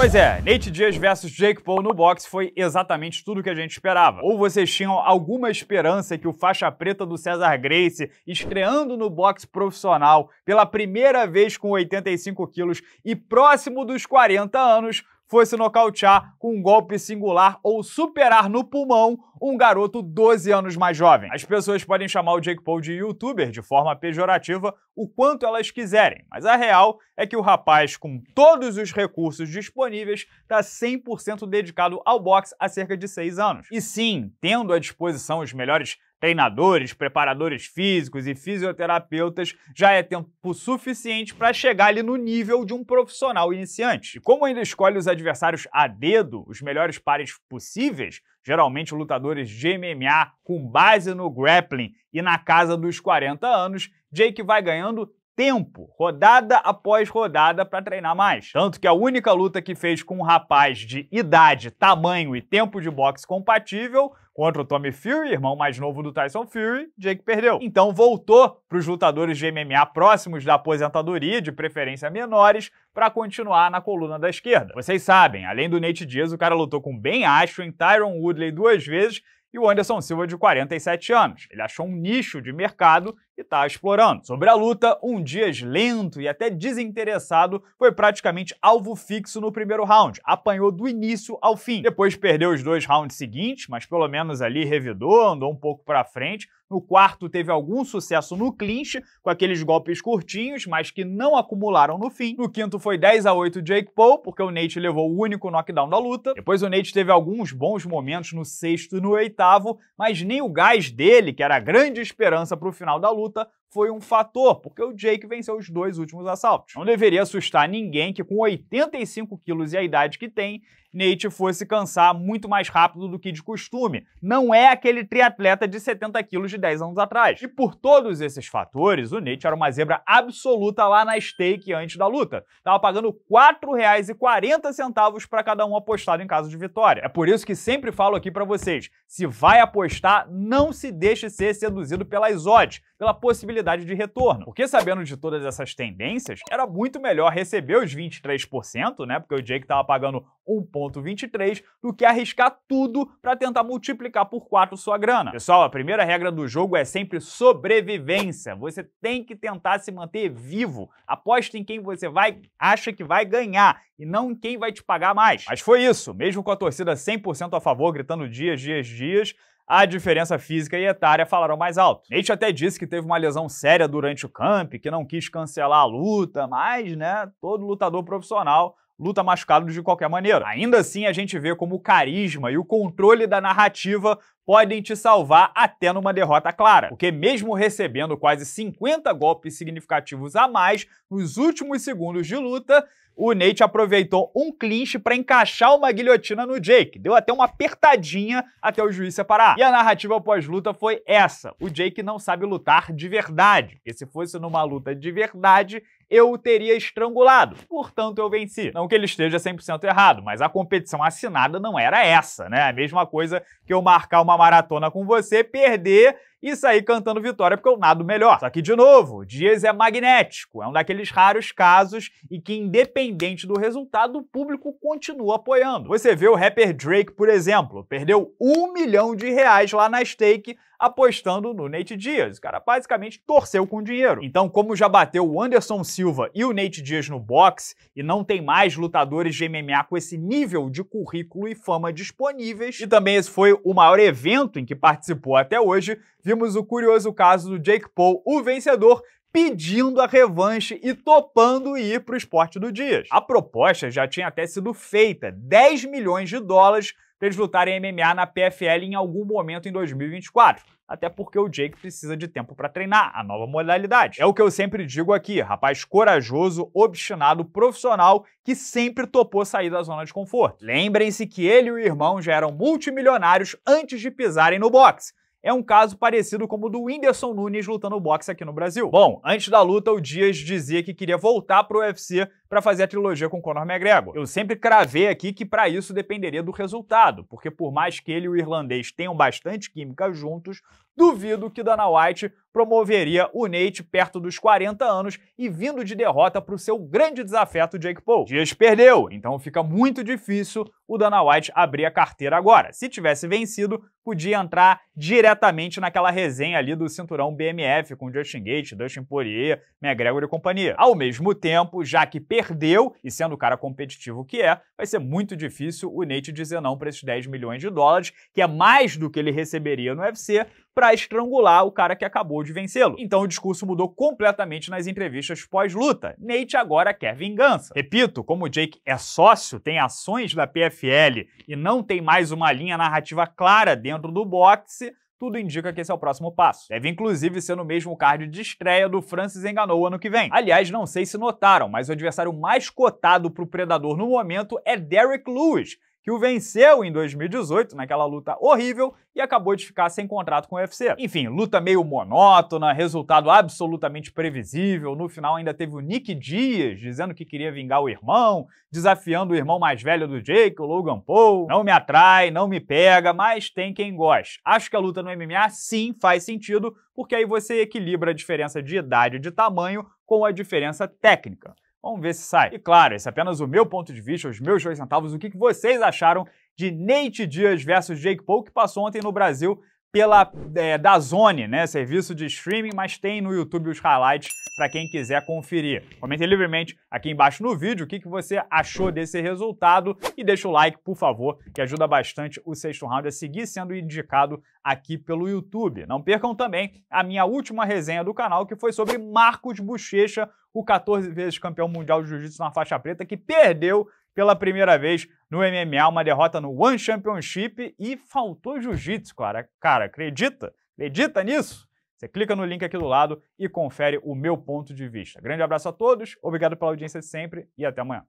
Pois é, Nate Diaz versus Jake Paul no boxe foi exatamente tudo que a gente esperava. Ou vocês tinham alguma esperança que o faixa preta do César Grace, estreando no boxe profissional pela primeira vez com 85 quilos e próximo dos 40 anos, foi se nocautear com um golpe singular ou superar no pulmão um garoto 12 anos mais jovem. As pessoas podem chamar o Jake Paul de youtuber de forma pejorativa o quanto elas quiserem, mas a real é que o rapaz, com todos os recursos disponíveis, está 100% dedicado ao boxe há cerca de 6 anos. E sim, tendo à disposição os melhores Treinadores, preparadores físicos e fisioterapeutas já é tempo suficiente para chegar ali no nível de um profissional iniciante. E como ainda escolhe os adversários a dedo, os melhores pares possíveis, geralmente lutadores de MMA com base no grappling e na casa dos 40 anos, Jake vai ganhando tempo, rodada após rodada, para treinar mais. Tanto que a única luta que fez com um rapaz de idade, tamanho e tempo de boxe compatível Contra o Tommy Fury, irmão mais novo do Tyson Fury, Jake perdeu. Então voltou para os lutadores de MMA próximos da aposentadoria, de preferência menores, para continuar na coluna da esquerda. Vocês sabem, além do Nate Diaz, o cara lutou com Ben em Tyron Woodley duas vezes e o Anderson Silva, de 47 anos. Ele achou um nicho de mercado e está explorando. Sobre a luta, um Dias lento e até desinteressado foi praticamente alvo fixo no primeiro round. Apanhou do início ao fim. Depois perdeu os dois rounds seguintes, mas pelo menos anos ali revidou, andou um pouco para frente, no quarto, teve algum sucesso no clinch, com aqueles golpes curtinhos, mas que não acumularam no fim. No quinto, foi 10 a 8 Jake Paul, porque o Nate levou o único knockdown da luta. Depois, o Nate teve alguns bons momentos no sexto e no oitavo, mas nem o gás dele, que era a grande esperança para o final da luta, foi um fator, porque o Jake venceu os dois últimos assaltos. Não deveria assustar ninguém que, com 85 quilos e a idade que tem, Nate fosse cansar muito mais rápido do que de costume. Não é aquele triatleta de 70 quilos de de 10 anos atrás. E por todos esses fatores, o Nate era uma zebra absoluta lá na stake antes da luta. Tava pagando R$ 4,40 para cada um apostado em caso de vitória. É por isso que sempre falo aqui para vocês, se vai apostar, não se deixe ser seduzido pelas odds, pela possibilidade de retorno. Porque sabendo de todas essas tendências, era muito melhor receber os 23%, né? Porque o Jake tava pagando 1.23 do que arriscar tudo para tentar multiplicar por 4 sua grana. Pessoal, a primeira regra do o jogo é sempre sobrevivência. Você tem que tentar se manter vivo. Aposta em quem você vai acha que vai ganhar e não em quem vai te pagar mais. Mas foi isso. Mesmo com a torcida 100% a favor, gritando dias, dias, dias, a diferença física e etária falaram mais alto. Nate até disse que teve uma lesão séria durante o camp, que não quis cancelar a luta, mas, né, todo lutador profissional luta machucado de qualquer maneira. Ainda assim, a gente vê como o carisma e o controle da narrativa podem te salvar até numa derrota clara. Porque mesmo recebendo quase 50 golpes significativos a mais nos últimos segundos de luta, o Nate aproveitou um clinch para encaixar uma guilhotina no Jake. Deu até uma apertadinha até o juiz separar. E a narrativa pós-luta foi essa. O Jake não sabe lutar de verdade. Porque se fosse numa luta de verdade, eu o teria estrangulado. Portanto, eu venci. Não que ele esteja 100% errado, mas a competição assinada não era essa, né? A mesma coisa que eu marcar uma maratona com você, perder e sair cantando vitória porque eu nado melhor. Só que, de novo, Dias é magnético, é um daqueles raros casos e que, independente do resultado, o público continua apoiando. Você vê o rapper Drake, por exemplo, perdeu um milhão de reais lá na stake apostando no Nate Dias. O cara basicamente torceu com dinheiro. Então, como já bateu o Anderson Silva e o Nate Dias no boxe e não tem mais lutadores de MMA com esse nível de currículo e fama disponíveis, e também esse foi o maior evento em que participou até hoje, vimos o curioso caso do Jake Paul, o vencedor, pedindo a revanche e topando ir para o esporte do Dias. A proposta já tinha até sido feita, 10 milhões de dólares para eles lutarem MMA na PFL em algum momento em 2024. Até porque o Jake precisa de tempo para treinar a nova modalidade. É o que eu sempre digo aqui, rapaz corajoso, obstinado, profissional que sempre topou sair da zona de conforto. Lembrem-se que ele e o irmão já eram multimilionários antes de pisarem no boxe é um caso parecido como o do Whindersson Nunes lutando boxe aqui no Brasil. Bom, antes da luta, o Dias dizia que queria voltar pro UFC para fazer a trilogia com Conor McGregor. Eu sempre cravei aqui que para isso dependeria do resultado, porque por mais que ele e o irlandês tenham bastante química juntos, duvido que Dana White promoveria o Nate perto dos 40 anos e vindo de derrota para o seu grande desafeto Jake Paul. Dias perdeu, então fica muito difícil o Dana White abrir a carteira agora. Se tivesse vencido, podia entrar diretamente naquela resenha ali do cinturão BMF com Justin Gate, Dustin Poirier, McGregor e companhia. Ao mesmo tempo, já que perdeu, e sendo o cara competitivo que é, vai ser muito difícil o Nate dizer não para esses 10 milhões de dólares, que é mais do que ele receberia no UFC, para estrangular o cara que acabou de vencê-lo. Então o discurso mudou completamente nas entrevistas pós-luta. Nate agora quer vingança. Repito, como o Jake é sócio, tem ações da PFL e não tem mais uma linha narrativa clara dentro do boxe, tudo indica que esse é o próximo passo. Deve inclusive ser no mesmo card de estreia do Francis Enganou ano que vem. Aliás, não sei se notaram, mas o adversário mais cotado para o Predador no momento é Derek Lewis, que o venceu em 2018, naquela luta horrível, e acabou de ficar sem contrato com o UFC. Enfim, luta meio monótona, resultado absolutamente previsível. No final ainda teve o Nick Dias dizendo que queria vingar o irmão, desafiando o irmão mais velho do Jake, o Logan Paul. Não me atrai, não me pega, mas tem quem goste. Acho que a luta no MMA sim faz sentido, porque aí você equilibra a diferença de idade e de tamanho com a diferença técnica. Vamos ver se sai. E claro, esse é apenas o meu ponto de vista, os meus dois centavos, o que vocês acharam de Nate Diaz versus Jake Paul, que passou ontem no Brasil pela é, ZONE, né, serviço de streaming, mas tem no YouTube os highlights para quem quiser conferir. Comente livremente aqui embaixo no vídeo o que, que você achou desse resultado e deixa o like, por favor, que ajuda bastante o sexto round a seguir sendo indicado aqui pelo YouTube. Não percam também a minha última resenha do canal, que foi sobre Marcos Bochecha, o 14 vezes campeão mundial de jiu-jitsu na faixa preta, que perdeu pela primeira vez no MMA, uma derrota no One Championship e faltou jiu-jitsu, cara. Cara, acredita? Acredita nisso? Você clica no link aqui do lado e confere o meu ponto de vista. Grande abraço a todos, obrigado pela audiência de sempre e até amanhã.